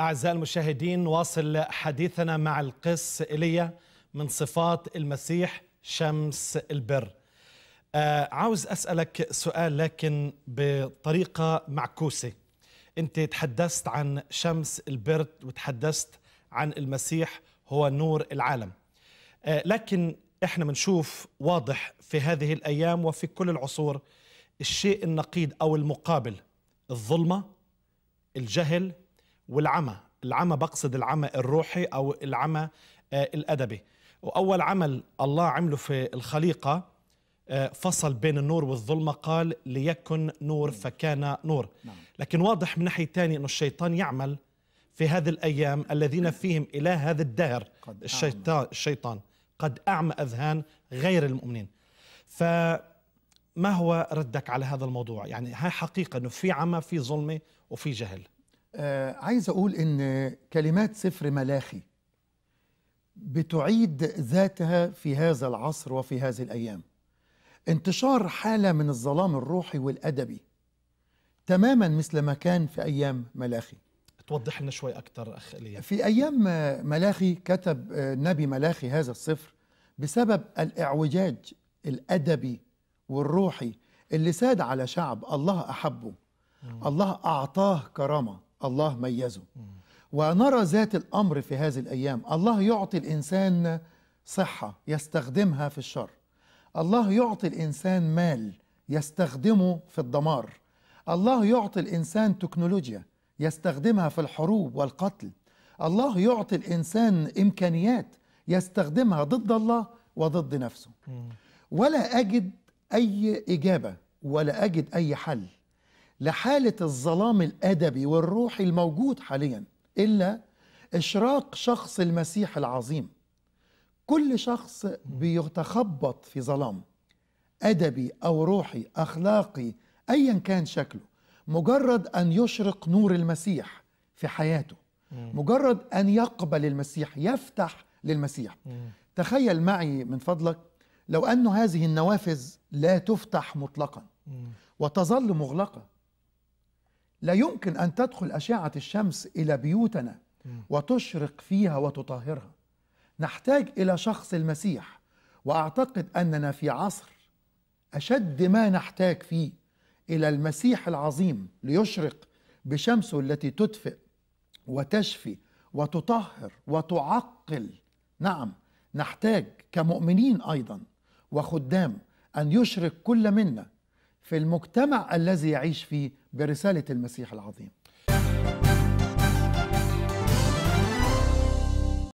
أعزائي المشاهدين واصل حديثنا مع القس إيليا من صفات المسيح شمس البر آه عاوز أسألك سؤال لكن بطريقة معكوسة أنت تحدثت عن شمس البر وتحدثت عن المسيح هو نور العالم آه لكن احنا بنشوف واضح في هذه الأيام وفي كل العصور الشيء النقيض أو المقابل الظلمة الجهل والعمى العمى بقصد العمى الروحي أو العمى آه، الأدبي وأول عمل الله عمله في الخليقة آه، فصل بين النور والظلمة قال ليكن نور نعم. فكان نور نعم. لكن واضح من ناحية تانية أن الشيطان يعمل في هذه الأيام الذين فيهم إله هذا الدهر الشيطان, الشيطان قد أعمى أذهان غير المؤمنين فما هو ردك على هذا الموضوع يعني هاي حقيقة أنه في عمى في ظلمة وفي جهل آه عايز أقول إن كلمات سفر ملاخي بتعيد ذاتها في هذا العصر وفي هذه الأيام انتشار حالة من الظلام الروحي والأدبي تماما مثل ما كان في أيام ملاخي توضح لنا شوي أكثر أخ في أيام ملاخي كتب نبي ملاخي هذا السفر بسبب الإعوجاج الأدبي والروحي اللي ساد على شعب الله أحبه الله أعطاه كرامة الله ميزه ونرى ذات الأمر في هذه الأيام الله يعطي الإنسان صحة يستخدمها في الشر الله يعطي الإنسان مال يستخدمه في الدمار الله يعطي الإنسان تكنولوجيا يستخدمها في الحروب والقتل الله يعطي الإنسان إمكانيات يستخدمها ضد الله وضد نفسه ولا أجد أي إجابة ولا أجد أي حل لحالة الظلام الأدبي والروحي الموجود حاليا إلا إشراق شخص المسيح العظيم كل شخص بيتخبط في ظلام أدبي أو روحي أخلاقي أيا كان شكله مجرد أن يشرق نور المسيح في حياته مجرد أن يقبل المسيح يفتح للمسيح تخيل معي من فضلك لو أن هذه النوافذ لا تفتح مطلقا وتظل مغلقه لا يمكن أن تدخل أشعة الشمس إلى بيوتنا وتشرق فيها وتطهرها نحتاج إلى شخص المسيح وأعتقد أننا في عصر أشد ما نحتاج فيه إلى المسيح العظيم ليشرق بشمسه التي تدفئ وتشفي وتطهر وتعقل نعم نحتاج كمؤمنين أيضا وخدام أن يشرق كل منا في المجتمع الذي يعيش فيه برسالة المسيح العظيم